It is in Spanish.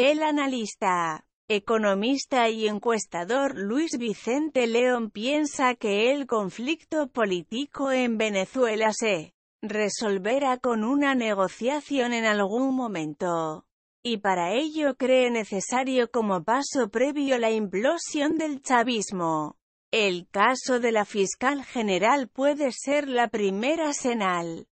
El analista, economista y encuestador Luis Vicente León piensa que el conflicto político en Venezuela se resolverá con una negociación en algún momento. Y para ello cree necesario como paso previo la implosión del chavismo. El caso de la fiscal general puede ser la primera senal.